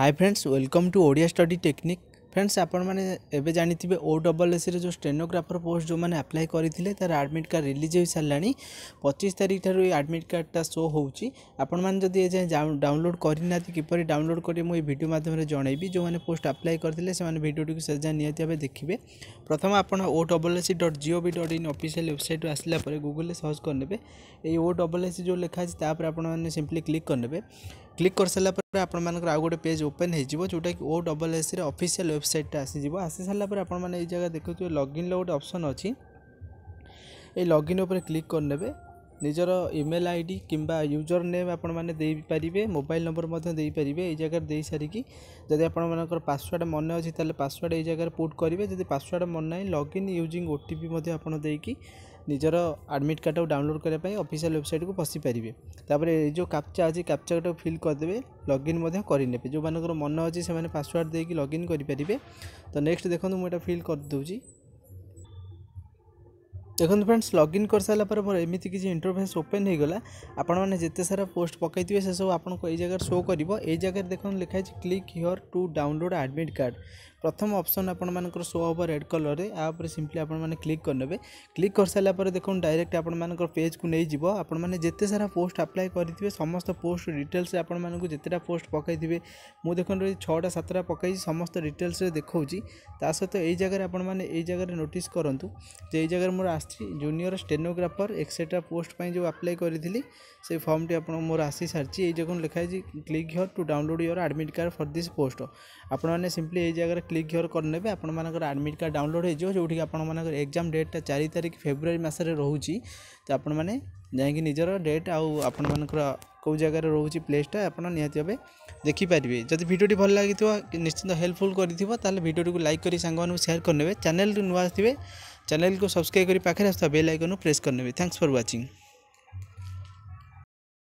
high friends welcome to Odia study technique friends ଆପଣମାନେ ଏବେ ଜାଣିଥିବେ ଓ ଡବଲ୍ ଏସ୍ସିରେ ଯେଉଁ ଷ୍ଟେନୋଗ୍ରାଫର ପୋଷ୍ଟ ଯେଉଁମାନେ ଆପ୍ଲାଏ କରିଥିଲେ ତା'ର ଆଡ଼ମିଟ୍ କାର୍ଡ଼ ରିଲିଜ୍ ହୋଇସାରିଲାଣି ପଚିଶ ତାରିଖ ଠାରୁ ଏଇ ଆଡ଼ମିଟ୍ କାର୍ଡ଼ଟା ଶୋ ହେଉଛି ଆପଣମାନେ ଯଦି ଏଯାଏଁ ଡାଉନଲୋଡ଼୍ କରିନାହାନ୍ତି କିପରି ଡାଉନଲୋଡ଼୍ କରିବେ ମୁଁ ଏଇ ଭିଡ଼ିଓ ମାଧ୍ୟମରେ ଜଣାଇବି ଯେଉଁମାନେ ପୋଷ୍ଟ ଆପ୍ଲାଏ କରିଥିଲେ ସେମାନେ ଭିଡ଼ିଓଟିକୁ ସେଯାଏଁ ନିହାତି ଭାବେ ଦେଖିବେ ପ୍ରଥମ ଆପଣ O double S C dot G O V dot in official ୱେବସାଇଟ୍ରୁ ଆସିଲା ପରେ ଗୁଗୁଲରେ ସର୍ଚ୍ଚ କରିନେବେ ଏଇ ଓ ଡବଲ୍ ଏସ୍ସି ଯେଉଁ ଲେଖା ଅଛି ତା'ପରେ ଆପଣମାନେ ସିମ୍ପଲି କ୍ଲିକ୍ କରିନେବେ ক্লিক କରିସାରିଲା ପରେ ଆପଣମାନଙ୍କର ଆଉ ଗୋଟେ ପେଜ୍ ଓପେନ୍ ହୋଇଯିବ ଯେଉଁଟାକି ଓ ଡବଲ୍ ଏସ୍ରେ ଅଫିସିଆଲ୍ ୱେବସାଇଟ୍ଟା ଆସିଯିବ ଆସିସାରିଲା ପରେ ଆପଣମାନେ ଏଇ ଜାଗା ଦେଖୁଥିବେ ଲଗ୍ଇନ୍ର ଗୋଟେ ଅପସନ୍ ଅଛି ଏଇ ଲଗ୍ଇନ୍ ଉପରେ କ୍ଲିକ୍ କରିନେବେ ନିଜର ଇମେଲ୍ ଆଇ ଡ଼ି କିମ୍ବା ୟୁଜର୍ ନେମ୍ ଆପଣମାନେ ଦେଇପାରିବେ ମୋବାଇଲ୍ ନମ୍ବର ମଧ୍ୟ ଦେଇପାରିବେ ଏଇ ଜାଗାରେ ଦେଇସାରିକି ଯଦି ଆପଣମାନଙ୍କର ପାସୱାର୍ଡ଼ ମନେ ଅଛି ତାହେଲେ ପାସୱାର୍ଡ଼ ଏଇ ଜାଗାରେ ପୁଟ୍ କରିବେ ଯଦି ପାସୱାର୍ଡ଼ ମନେ ନାହିଁ login using O T P ମଧ୍ୟ ଆପଣ ଦେଇକି ନିଜର ଆଡ଼ମିଟ୍ କାର୍ଡ଼ଟାକୁ ଡାଉନଲୋଡ଼୍ କରିବା ପାଇଁ ଅଫିସିଆଲ୍ ୱେବସାଇଟ୍କୁ ପଶିପାରିବେ ତା'ପରେ ଏଇ ଯେଉଁ କ୍ୟାପ୍ଚା ଅଛି କ୍ୟାପ୍ଚାଟାକୁ ଫିଲ୍ କରିଦେବେ ଲଗ୍ଇନ୍ ମଧ୍ୟ କରିନେବେ ଯେଉଁମାନଙ୍କର ମନ ଅଛି ସେମାନେ ପାସୱାର୍ଡ଼ ଦେଇକି ଲଗ୍ଇନ୍ କରିପାରିବେ ତ ନେକ୍ସଟ୍ ଦେଖନ୍ତୁ ମୁଁ ଏଇଟା ଫିଲ୍ କରିଦେଉଛି দেখুন ফ্রেন্ডস লগ ইন করসারা পরে মোর এমিতি কিছু ইন্টরফেস ওপেন হয়ে গলা আপনার যেতে সারা পোস্ট পকাইবে সেসব আপনার এই জায়গার শো করব এই জায়গায় দেখুন লেখা আছে click here to download admit card প্রথম অপসন আপনার শো হব রেড কলরে আপরে সিম্পলি আপনার ক্লিক করে ক্লিক করসারা পরে দেখুন ডাইরেক্ট আপনার পেজ কু নিয়ে যাব আপনার যেতে সারা পোস্ট আপ্লাই করে সমস্ত পোস্ট ডিটেলস আপনার যেতেটা পোস্ট পকাইবে মু দেখুন ছটা সাতটা পকাইছি সমস্ত ডিটেলস দেখাচ্ছি তা সহ এই জায়গায় আপনার এই জায়গায় নোটিস করতু যে এই জায়গায় মোট ଆସିଛି ଜୁନିୟର ଷ୍ଟେନୋଗ୍ରାଫର ଏକ୍ସେଟ୍ରା ପୋଷ୍ଟ ପାଇଁ ଯେଉଁ ଆପ୍ଲାଏ କରିଥିଲି ସେ ଫର୍ମଟି ଆପଣ ମୋର ଆସିସାରିଛି ଏଇ ଦେଖନ୍ତୁ ଲେଖା ହେଇଛି click here to download your admit card for this post ଆପଣମାନେ ସିମ୍ପଲି ଏଇ ଜାଗାରେ କ୍ଲିକ୍ ହିଅର୍ କରିନେବେ ଆପଣମାନଙ୍କର ଆଡ଼ମିଟ୍ କାର୍ଡ଼ ଡାଉନଲୋଡ଼୍ ହେଇଯିବ ଯେଉଁଠିକି ଆପଣମାନଙ୍କର ଏକ୍ଜାମ୍ ଡେଟ୍ଟା ଚାରି ତାରିଖ ଫେବୃଆରୀ ମାସରେ ରହୁଛି ତ ଆପଣମାନେ ଯାଇକି ନିଜର ଡେଟ୍ ଆଉ ଆପଣମାନଙ୍କର କେଉଁ ଜାଗାରେ ରହୁଛି ପ୍ଲେସ୍ଟା ଆପଣ ନିହାତି ଭାବେ ଦେଖିପାରିବେ ଯଦି ଭିଡ଼ିଓଟି ଭଲ ଲାଗିଥିବ ନିଶ୍ଚିନ୍ତ ହେଲ୍ପଫୁଲ୍ କରିଥିବ ତାହେଲେ ଭିଡ଼ିଓଟିକୁ ଲାଇକ୍ କରି ସାଙ୍ଗମାନଙ୍କୁ ସେୟାର କରିନେବେ ଚ୍ୟାନେଲ୍ଟି ନୂଆ ଆସିଥିବେ ଚ୍ୟାନେଲକୁ ସବସ୍କ୍ରାଇବ୍ କରି ପାଖରେ ଆସୁଥିବା ବେଲ୍ ଆଇକନ୍କୁ ପ୍ରେସ୍ କରିନେବେ ଥ୍ୟାଙ୍କସ୍ ଫର୍ ୱାଚିଂ